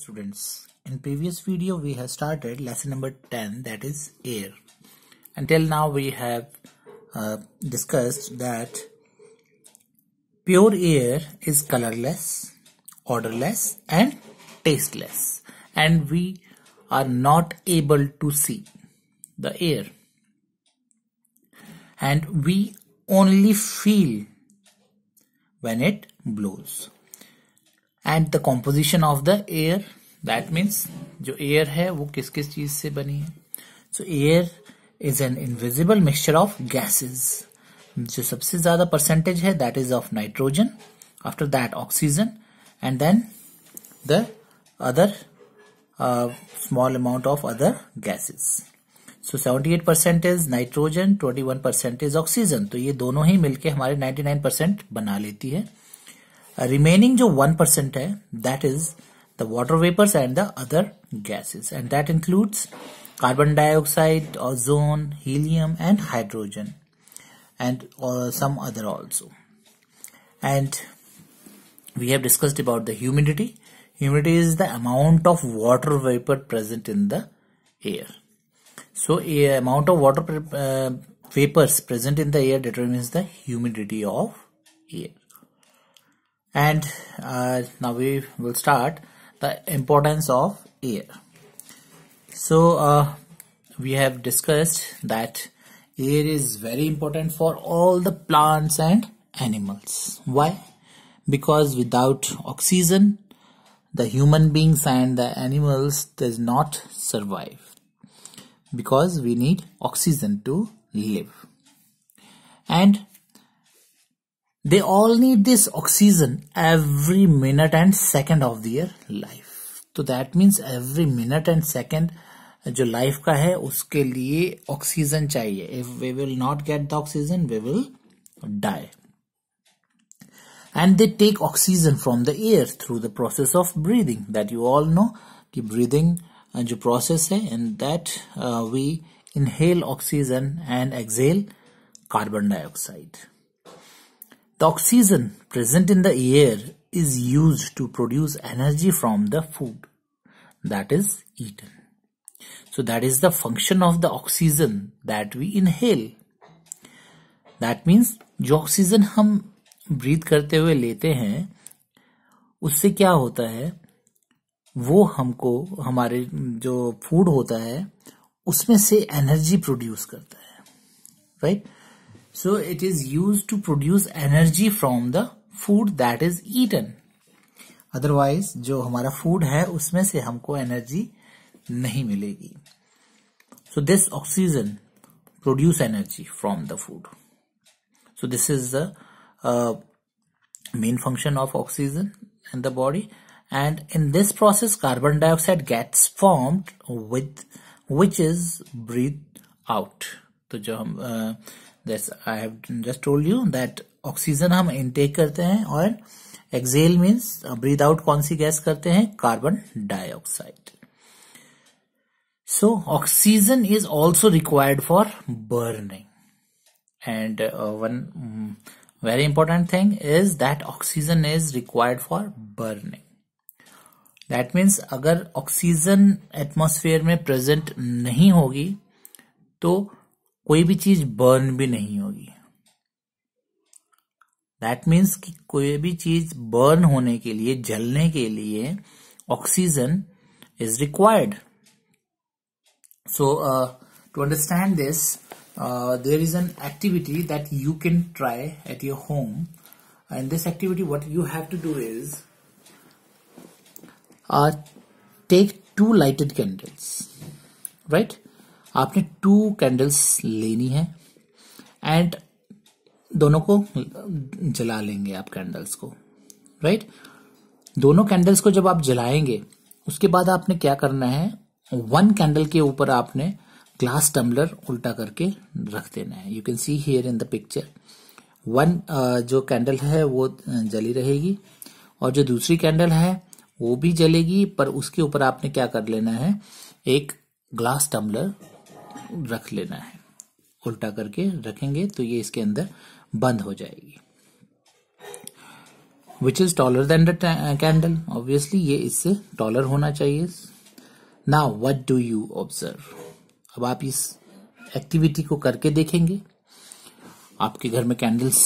students in previous video we have started lesson number 10 that is air until now we have uh, discussed that pure air is colorless odorless and tasteless and we are not able to see the air and we only feel when it blows and the composition of the air that means जो air है वो किस किस चीज से बनी है so air is an invisible mixture of gases जो सबसे ज्यादा परसेंटेज है that is of nitrogen after that oxygen and then the other of other gases so seventy eight percentage nitrogen twenty one percentage oxygen तो ये दोनों ही मिलकर हमारे nine percent बना लेती है Remaining, जो one percent परसेंट है that is the water vapours and the other gases and carbon dioxide, ozone, helium and hydrogen and uh, some other also. And we have discussed about the humidity. Humidity is the amount of water vapor present in the air. So a amount of water uh, vapors present in the air determines the humidity of air and uh, now we will start the importance of air so uh, we have discussed that air is very important for all the plants and animals why because without oxygen the human beings and the animals does not survive because we need oxygen to live and they all need this oxygen every minute and second of their life. तो that means every minute and second जो life का है उसके लिए oxygen चाहिए if we will not get the oxygen we will die and they take oxygen from the air through the process of breathing that you all know कि breathing जो process है in that we inhale oxygen and exhale carbon dioxide The oxygen present in the air is used to produce energy from the food that is eaten. So that is the function of the oxygen that we inhale. That means jo oxygen hum breathe karte hue lete hain usse kya hota hai वो हमको हमारे जो food होता है उसमें से energy produce करता है right right? So it is used to produce energy from the food that is eaten. Otherwise, जो हमारा food है उसमें से हमको energy नहीं मिलेगी so this oxygen produce energy from the food so this is the main function of oxygen in the body and in this process carbon dioxide gets formed with which is breathed out तो जो हम uh, that's I have just told you that oxygen हम intake करते हैं और Excel means breathe out कौन सी गैस करते हैं carbon dioxide so oxygen is also required for burning and one very important thing is that oxygen is required for burning that means अगर oxygen atmosphere में प्रेजेंट नहीं होगी तो कोई भी चीज बर्न भी नहीं होगी दैट मीन्स कि कोई भी चीज बर्न होने के लिए जलने के लिए oxygen is required so to understand this there is an activity that you can try at your home and this activity what you have to do is take two lighted candles right right आपने two candles लेनी है and दोनों को जला लेंगे आप candles को right दोनों कैंडल्स को जब आप जलाएंगे उसके बाद आपने क्या करना है वन कैंडल के ऊपर आपने ग्लास टम्बलर उल्टा करके रख देना है you can see here in the picture one जो कैंडल है वो uh, जली रहेगी और जो दूसरी कैंडल है वो भी जलेगी पर उसके ऊपर आपने क्या कर लेना है एक ग्लास टम्बलर रख लेना है उल्टा करके रखेंगे तो ये इसके अंदर बंद हो जाएगी which is taller then the candle obviously ये इससे टॉलर होना चाहिए ना वट डू यू ऑब्जर्व अब आप इस एक्टिविटी को करके देखेंगे आपके घर में कैंडल्स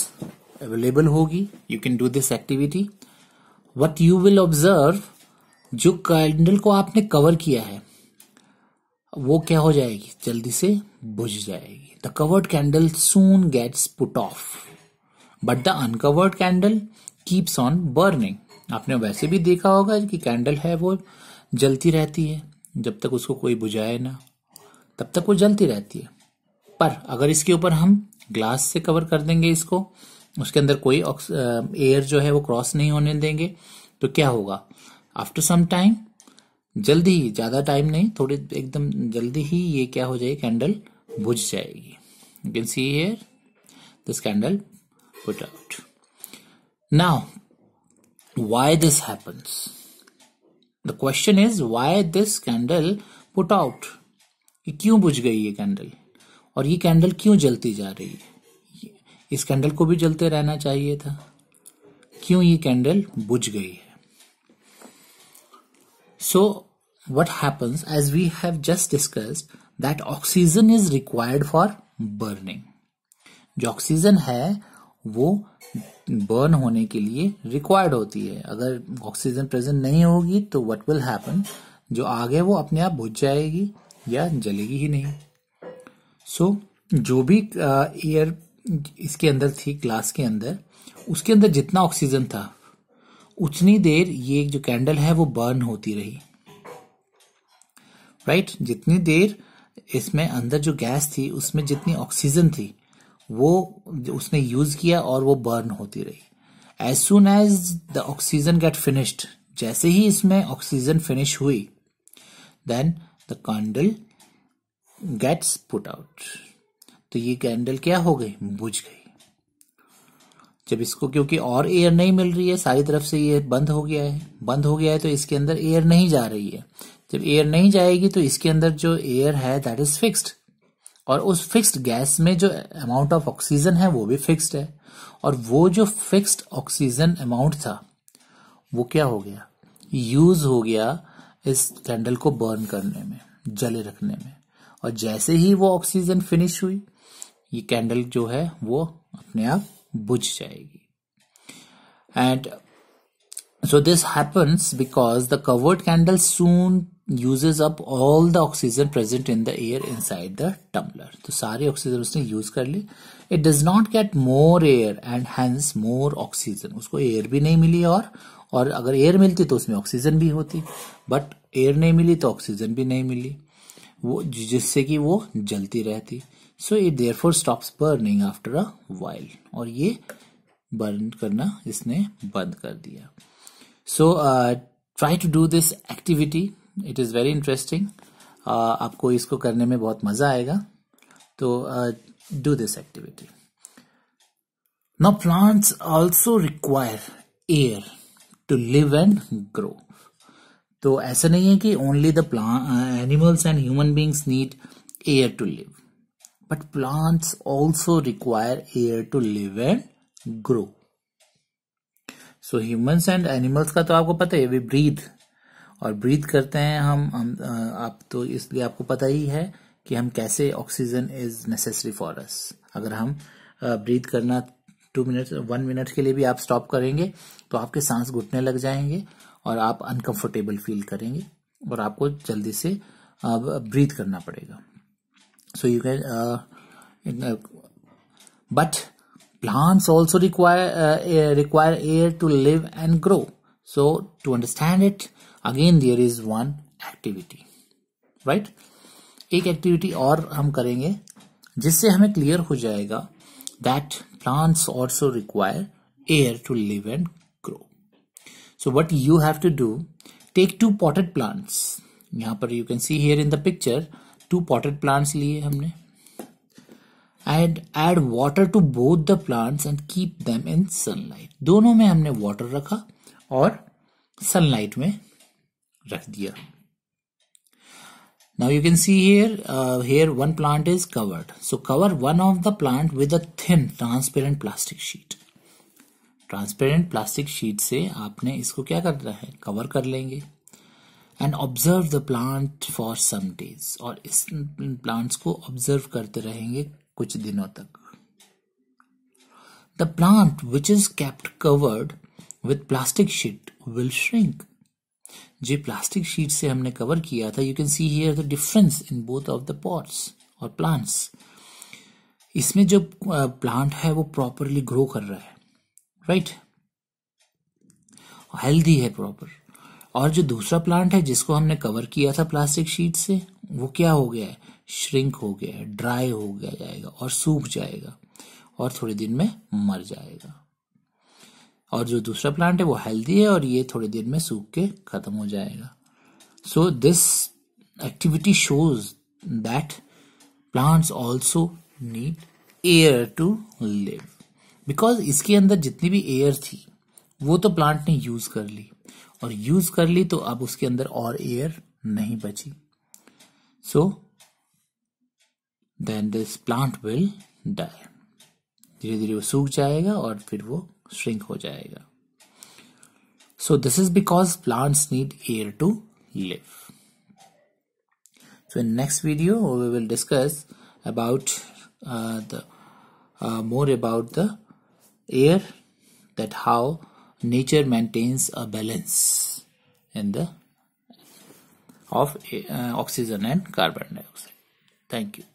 अवेलेबल होगी you can do this activity what you will observe जो कैंडल को आपने कवर किया है वो क्या हो जाएगी जल्दी से बुझ जाएगी the covered candle soon gets put off but the uncovered candle keeps on burning आपने वैसे भी देखा होगा कि कैंडल है वो जलती रहती है जब तक उसको कोई बुझाए ना तब तक वो जलती रहती है पर अगर इसके ऊपर हम ग्लास से कवर कर देंगे इसको उसके अंदर कोई एयर जो है वो क्रॉस नहीं होने देंगे तो क्या होगा आफ्टर सम टाइम जल्दी ही ज्यादा टाइम नहीं थोड़ी एकदम जल्दी ही ये क्या हो जाएगी कैंडल बुझ जाएगी you can see here this candle put out now why this happens the question is why this candle put out क्यों बुझ गई ये कैंडल और ये कैंडल क्यों जलती जा रही है इस कैंडल को भी जलते रहना चाहिए था क्यों ये कैंडल बुझ गई है So what happens as we have just discussed that oxygen is required for burning जो ऑक्सीजन है वो बर्न होने के लिए रिक्वायर्ड होती है अगर ऑक्सीजन प्रेजेंट नहीं होगी तो व्हाट विल हैपन जो आग है वो अपने आप बुझ जाएगी या जलेगी ही नहीं सो so, जो भी एयर uh, इसके अंदर थी ग्लास के अंदर उसके अंदर जितना ऑक्सीजन था उतनी देर ये जो कैंडल है वो बर्न होती रही राइट right? जितनी देर इसमें अंदर जो गैस थी उसमें जितनी ऑक्सीजन थी वो उसने यूज किया और वो बर्न होती रही as soon as the oxygen get finished जैसे ही इसमें ऑक्सीजन फिनिश हुई then the candle gets put out तो ये कैंडल क्या हो गई बुझ गई जब इसको क्योंकि और एयर नहीं मिल रही है सारी तरफ से ये बंद हो गया है बंद हो गया है तो इसके अंदर एयर नहीं जा रही है जब एयर नहीं जाएगी तो इसके अंदर जो एयर है दैट इज फिक्स्ड और उस फिक्स्ड गैस में जो अमाउंट ऑफ ऑक्सीजन है वो भी फिक्स्ड है और वो जो फिक्स्ड ऑक्सीजन अमाउंट था वो क्या हो गया यूज हो गया इस कैंडल को बर्न करने में जले रखने में और जैसे ही वो ऑक्सीजन फिनिश हुई ये कैंडल जो है वो अपने आप बुझ जाएगी and this happens because the covered candle soon uses up all the oxygen present in the air inside the tumbler तो सारी ऑक्सीजन उसने यूज कर ली it does not get more air and hence more oxygen उसको air भी नहीं मिली और और अगर एयर मिलती तो उसमें ऑक्सीजन भी होती बट एयर नहीं मिली तो ऑक्सीजन भी नहीं मिली वो जिससे कि वो जलती रहती so it therefore stops burning after a while और ये बर्न करना इसने बंद कर दिया so try to do this activity it is very interesting आपको इसको करने में बहुत मज़ा आएगा तो do this activity Now plants also require air to live and grow तो ऐसा नहीं है कि only the plant animals and human beings need air to live But plants also require air to live and grow. So humans and animals का तो आपको पता है वी ब्रीथ और ब्रीथ करते हैं हम हम आप तो इसलिए आपको पता ही है कि हम कैसे oxygen is necessary for us अगर हम ब्रीथ करना टू मिनट वन मिनट के लिए भी आप स्टॉप करेंगे तो आपके सांस घुटने लग जाएंगे और आप अनकंफर्टेबल फील करेंगे और आपको जल्दी से ब्रीथ करना पड़ेगा so you can uh, but plants also require uh, air, require air to live and grow so to understand it again there is one activity right ek activity aur hum karenge jisse hame clear ho jayega that plants also require air to live and grow so what you have to do take two potted plants yahan you can see here in the picture two potted plants लिए हमने add add water to both the plants and keep them in sunlight दोनों में हमने water रखा और sunlight में रख दिया now you can see here uh, one plant is covered so cover one of the plant with a thin transparent plastic sheet transparent plastic sheet से आपने इसको क्या करना है कवर कर लेंगे and observe the plant for some days और इस प्लांट्स को ऑब्जर्व करते रहेंगे कुछ दिनों तक the plant which is kept covered with plastic sheet will shrink जो प्लास्टिक शीट से हमने कवर किया था you can see here the difference in both of the pots और प्लांट्स इसमें जो प्लांट है वो प्रॉपरली ग्रो कर रहा है राइट right? हेल्दी है प्रॉपर और जो दूसरा प्लांट है जिसको हमने कवर किया था प्लास्टिक शीट से वो क्या हो गया है श्रिंक हो गया है ड्राई हो गया जाएगा और सूख जाएगा और थोड़े दिन में मर जाएगा और जो दूसरा प्लांट है वो हेल्दी है और ये थोड़े दिन में सूख के खत्म हो जाएगा so this activity shows that plants also need air to live because इसके अंदर जितनी भी एयर थी वो तो प्लांट ने यूज कर ली और यूज कर ली तो अब उसके अंदर और एयर नहीं बची so then this plant will die धीरे धीरे वो सूख जाएगा और फिर वो श्रिंक हो जाएगा so this is because plants need air to live so in next video we will discuss about the more about the air that how nature maintains a balance in the of uh, oxygen and carbon dioxide thank you